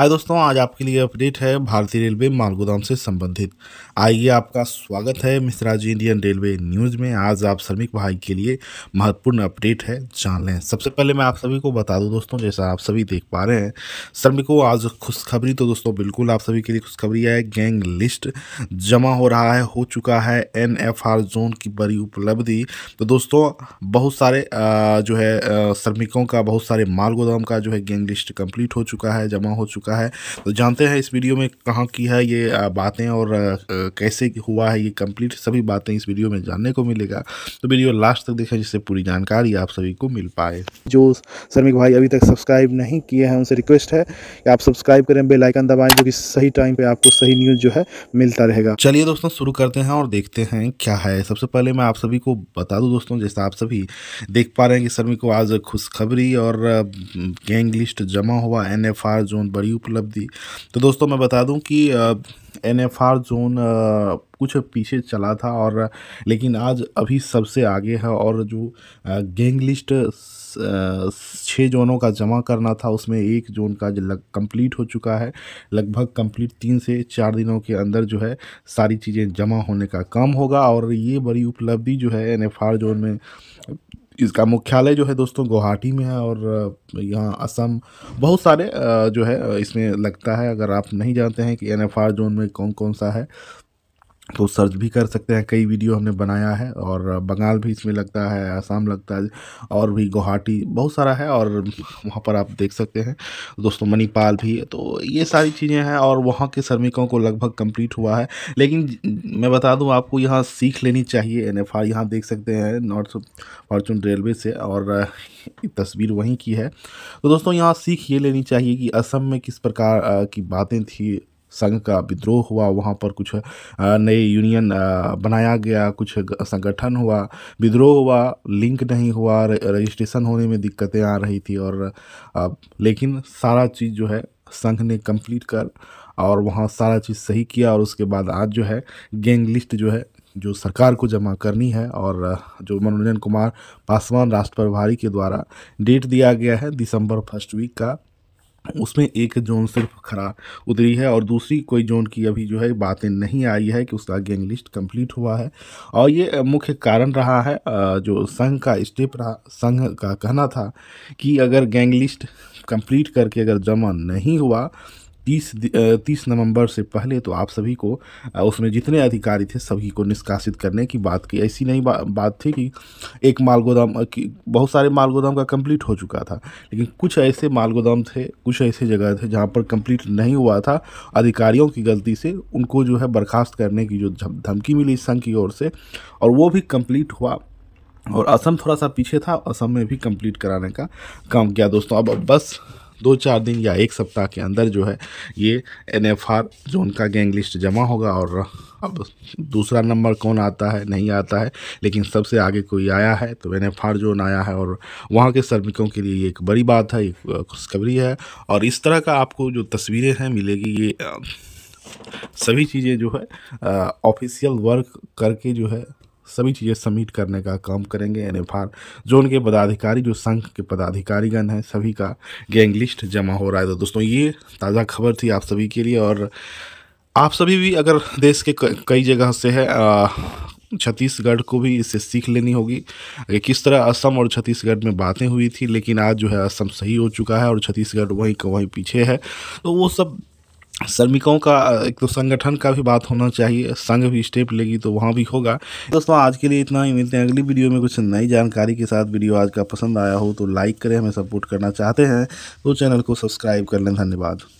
हाय दोस्तों आज आपके लिए अपडेट है भारतीय रेलवे मालगोदाम से संबंधित आइए आपका स्वागत है Mishra ji Indian railway news में आज आप श्रमिक भाई के लिए महत्वपूर्ण अपडेट है जान लें सबसे पहले मैं आप सभी को बता दूं दोस्तों जैसा आप सभी देख पा रहे हैं श्रमिकों आज खुशखबरी तो दोस्तों बिल्कुल आप सभी के लिए खुशखबरी है गैंग लिस्ट जमा हो रहा है हो चुका है एन जोन की बड़ी उपलब्धि तो दोस्तों बहुत सारे जो है श्रमिकों का बहुत सारे मालगोदाम का जो है गैंग लिस्ट कम्प्लीट हो चुका है जमा हो चुका सकता है तो जानते हैं इस वीडियो में कहाँ की है ये बातें और कैसे हुआ है ये कंप्लीट सभी बातें इस वीडियो में जानने को मिलेगा तो वीडियो लास्ट तक देखें जिससे पूरी जानकारी आप सभी को मिल पाए जो श्रमिक भाई अभी तक सब्सक्राइब नहीं किए हैं उनसे रिक्वेस्ट है कि आप सब्सक्राइब करें बेलाइकन दबाएँ जो कि सही टाइम पर आपको सही न्यूज़ जो है मिलता रहेगा चलिए दोस्तों शुरू करते हैं और देखते हैं क्या है सबसे पहले मैं आप सभी को बता दूँ दोस्तों जैसा आप सभी देख पा रहे हैं कि शर्मी को आज खुशखबरी और गैंग लिस्ट जमा हुआ एनएफआर जोन बड़ी उपलब्धि तो दोस्तों मैं बता दूं कि एन एफ आर जोन कुछ पीछे चला था और लेकिन आज अभी सबसे आगे है और जो गैंग लिस्ट छः जोनों का जमा करना था उसमें एक जोन का जो कंप्लीट हो चुका है लगभग कंप्लीट तीन से चार दिनों के अंदर जो है सारी चीज़ें जमा होने का काम होगा और ये बड़ी उपलब्धि जो है एन एफ आर जोन में इसका मुख्यालय जो है दोस्तों गुवाहाटी में है और यहाँ असम बहुत सारे जो है इसमें लगता है अगर आप नहीं जानते हैं कि एन जोन में कौन कौन सा है तो सर्च भी कर सकते हैं कई वीडियो हमने बनाया है और बंगाल भी इसमें लगता है आसाम लगता है और भी गुवाहाटी बहुत सारा है और वहाँ पर आप देख सकते हैं दोस्तों मणिपाल भी तो ये सारी चीज़ें हैं और वहाँ के श्रमिकों को लगभग कंप्लीट हुआ है लेकिन मैं बता दूँ आपको यहाँ सीख लेनी चाहिए एन एफ यहाँ देख सकते हैं नॉर्थ फॉर्चून रेलवे से और तस्वीर वहीं की है तो दोस्तों यहाँ सीख ये लेनी चाहिए कि असम में किस प्रकार की बातें थी संघ का विद्रोह हुआ वहाँ पर कुछ नए यूनियन बनाया गया कुछ संगठन हुआ विद्रोह हुआ लिंक नहीं हुआ रजिस्ट्रेशन होने में दिक्कतें आ रही थी और लेकिन सारा चीज़ जो है संघ ने कंप्लीट कर और वहाँ सारा चीज़ सही किया और उसके बाद आज जो है गैंग लिस्ट जो है जो सरकार को जमा करनी है और जो मनोरंजन कुमार पासवान राष्ट्र प्रभारी के द्वारा डेट दिया गया है दिसंबर फर्स्ट वीक का उसमें एक जोन सिर्फ खरा उतरी है और दूसरी कोई जोन की अभी जो है बातें नहीं आई है कि उसका गैंग लिस्ट कंप्लीट हुआ है और ये मुख्य कारण रहा है जो संघ का स्टेप रहा संघ का कहना था कि अगर गैंग लिस्ट कंप्लीट करके अगर जमा नहीं हुआ तीस तीस नवंबर से पहले तो आप सभी को उसमें जितने अधिकारी थे सभी को निष्कासित करने की बात की ऐसी नहीं बा, बात थी कि एक माल गोदाम की बहुत सारे माल गोदाम का कंप्लीट हो चुका था लेकिन कुछ ऐसे माल गोदाम थे कुछ ऐसे जगह थे जहां पर कंप्लीट नहीं हुआ था अधिकारियों की गलती से उनको जो है बर्खास्त करने की जो धमकी मिली संघ की ओर से और वो भी कम्प्लीट हुआ और असम थोड़ा सा पीछे था असम में भी कम्प्लीट कराने का काम किया दोस्तों अब बस दो चार दिन या एक सप्ताह के अंदर जो है ये एन एफ आर जोन का गैंग लिस्ट जमा होगा और अब दूसरा नंबर कौन आता है नहीं आता है लेकिन सबसे आगे कोई आया है तो एन एफ आर जोन आया है और वहाँ के श्रमिकों के लिए ये एक बड़ी बात है एक खुशखबरी है और इस तरह का आपको जो तस्वीरें हैं मिलेगी ये सभी चीज़ें जो है ऑफिशियल वर्क करके जो है सभी चीज़ें सबमिट करने का काम करेंगे एन एफ जोन के पदाधिकारी जो संघ के पदाधिकारीगण हैं सभी का गैंग लिस्ट जमा हो रहा है तो दोस्तों ये ताज़ा खबर थी आप सभी के लिए और आप सभी भी अगर देश के कई जगह से है आ, छत्तीसगढ़ को भी इससे सीख लेनी होगी कि किस तरह असम और छत्तीसगढ़ में बातें हुई थी लेकिन आज जो है असम सही हो चुका है और छत्तीसगढ़ वहीं का वहीं पीछे है तो वो सब श्रमिकों का एक तो संगठन का भी बात होना चाहिए संघ भी स्टेप लेगी तो वहाँ भी होगा दोस्तों आज के लिए इतना ही मिलते हैं अगली वीडियो में कुछ नई जानकारी के साथ वीडियो आज का पसंद आया हो तो लाइक करें हमें सपोर्ट करना चाहते हैं तो चैनल को सब्सक्राइब कर लें धन्यवाद